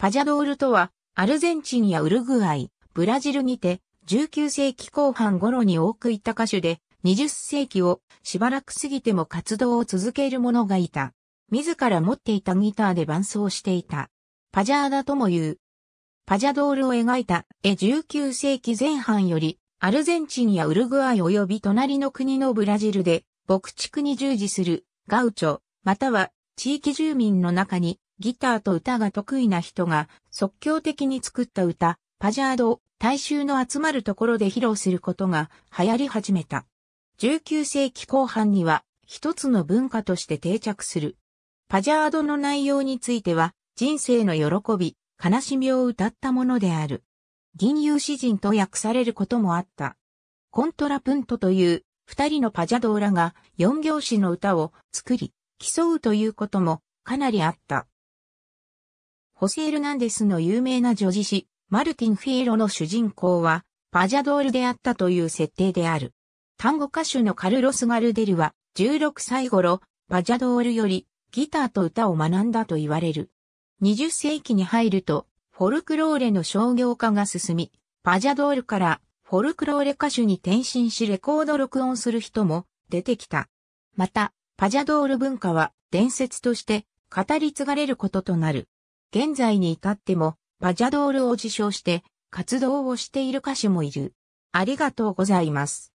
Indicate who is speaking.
Speaker 1: パジャドールとは、アルゼンチンやウルグアイ、ブラジルにて、19世紀後半頃に多くいた歌手で、20世紀をしばらく過ぎても活動を続ける者がいた。自ら持っていたギターで伴奏していた。パジャーダとも言う。パジャドールを描いた絵19世紀前半より、アルゼンチンやウルグアイ及び隣の国のブラジルで、牧畜に従事する、ガウチョ、または地域住民の中にギターと歌が得意な人が即興的に作った歌、パジャードを大衆の集まるところで披露することが流行り始めた。19世紀後半には一つの文化として定着する。パジャードの内容については人生の喜び、悲しみを歌ったものである。銀遊詩人と訳されることもあった。コントラプントという二人のパジャドーラが四行詩の歌を作り、競うということもかなりあった。ホセ・エルナンデスの有名な女児誌、マルティン・フィーロの主人公は、パジャドールであったという設定である。単語歌手のカルロス・ガルデルは、16歳頃、パジャドールより、ギターと歌を学んだと言われる。20世紀に入ると、フォルクローレの商業化が進み、パジャドールからフォルクローレ歌手に転身しレコード録音する人も出てきた。また、パジャドール文化は伝説として語り継がれることとなる。現在に至っても、パジャドールを自称して、活動をしている歌手もいる。あり
Speaker 2: がとうございます。